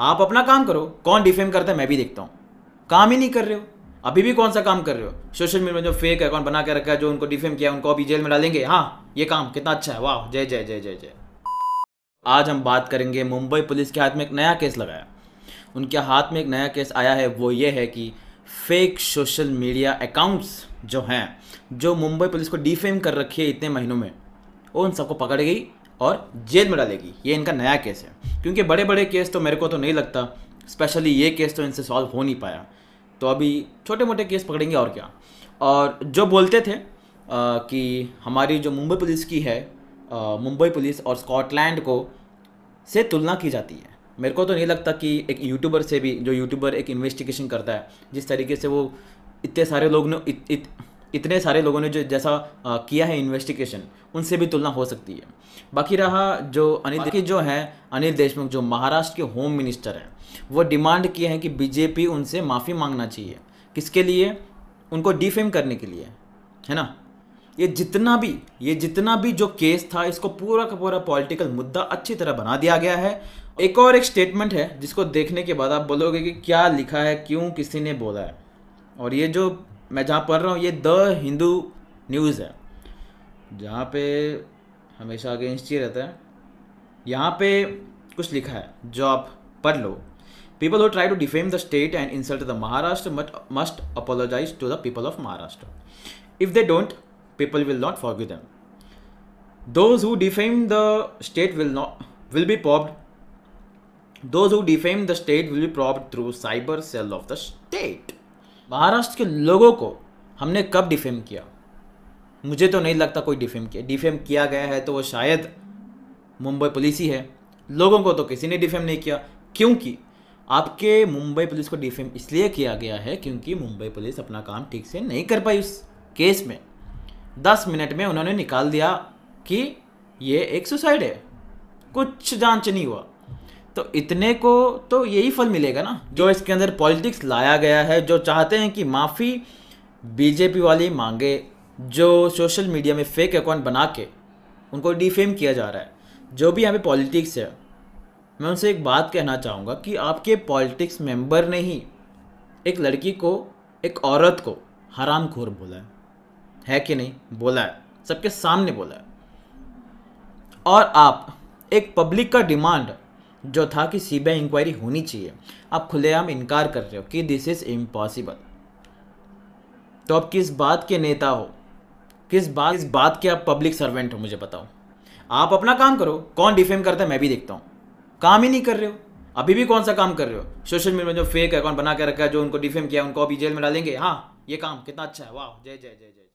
आप अपना काम करो कौन डिफेम करता है मैं भी देखता हूँ काम ही नहीं कर रहे हो अभी भी कौन सा काम कर रहे हो सोशल मीडिया में जो फेक अकाउंट बना के रखा है जो उनको डिफेम किया उनको अभी जेल में डालेंगे हाँ ये काम कितना अच्छा है वाह जय जय जय जय जय आज हम बात करेंगे मुंबई पुलिस के हाथ में एक नया केस लगाया उनके हाथ में एक नया केस आया है वो ये है कि फेक सोशल मीडिया अकाउंट्स जो हैं जो मुंबई पुलिस को डिफेम कर रखी है इतने महीनों में उन सबको पकड़ गई और जेल में डालेगी ये इनका नया केस है क्योंकि बड़े बड़े केस तो मेरे को तो नहीं लगता स्पेशली ये केस तो इनसे सॉल्व हो नहीं पाया तो अभी छोटे मोटे केस पकड़ेंगे और क्या और जो बोलते थे आ, कि हमारी जो मुंबई पुलिस की है मुंबई पुलिस और स्कॉटलैंड को से तुलना की जाती है मेरे को तो नहीं लगता कि एक यूट्यूबर से भी जो यूट्यूबर एक इन्वेस्टिगेशन करता है जिस तरीके से वो इतने सारे लोग ने इत, इत, इतने सारे लोगों ने जो जैसा आ, किया है इन्वेस्टिगेशन उनसे भी तुलना हो सकती है बाकी रहा जो अनिल की जो है अनिल देशमुख जो महाराष्ट्र के होम मिनिस्टर हैं वो डिमांड किए हैं कि बीजेपी उनसे माफ़ी मांगना चाहिए किसके लिए उनको डिफेम करने के लिए है ना ये जितना भी ये जितना भी जो केस था इसको पूरा का पूरा पॉलिटिकल मुद्दा अच्छी तरह बना दिया गया है एक और एक स्टेटमेंट है जिसको देखने के बाद आप बोलोगे कि क्या लिखा है क्यों किसी ने बोला है और ये जो मैं जहाँ पढ़ रहा हूँ ये द हिंदू न्यूज़ है जहाँ पे हमेशा अगेंस्ट ही रहता है यहाँ पे कुछ लिखा है जो आप पढ़ लो people who try to defame the state and insult the Maharashtra must apologize to the people of Maharashtra if they don't people will not for you them those who defame the state will not will be probed those who defame the state will be probed through cyber cell of the state Maharashtra के लोगों को हमने कब defame किया मुझे तो नहीं लगता कोई डिफेम किया डिफेम किया गया है तो वो शायद मुंबई पुलिस ही है लोगों को तो किसी ने डिफेम नहीं किया क्योंकि आपके मुंबई पुलिस को डिफेम इसलिए किया गया है क्योंकि मुंबई पुलिस अपना काम ठीक से नहीं कर पाई उस केस में दस मिनट में उन्होंने निकाल दिया कि ये एक सुसाइड है कुछ जांच नहीं हुआ तो इतने को तो यही फल मिलेगा ना जो इसके अंदर पॉलिटिक्स लाया गया है जो चाहते हैं कि माफ़ी बीजेपी वाली मांगे जो सोशल मीडिया में फेक अकाउंट बना के उनको डिफेम किया जा रहा है जो भी यहाँ पे पॉलिटिक्स है मैं उनसे एक बात कहना चाहूँगा कि आपके पॉलिटिक्स मेंबर ने ही एक लड़की को एक औरत को हराम खोर बोला है है कि नहीं बोला है सबके सामने बोला है और आप एक पब्लिक का डिमांड जो था कि सीबीआई इंक्वायरी होनी चाहिए आप खुलेआम इनकार कर रहे हो कि दिस इज़ इम्पॉसिबल तो आप किस बात के नेता हो किस बात किस बात के आप पब्लिक सर्वेंट हो मुझे बताओ आप अपना काम करो कौन डिफेम करता है मैं भी देखता हूँ काम ही नहीं कर रहे हो अभी भी कौन सा काम कर रहे हो सोशल मीडिया में जो फेक अकाउंट बना के रखा है जो उनको डिफेम किया उनको अभी जेल में डालेंगे हाँ ये काम कितना अच्छा है वाह जय जय जय जय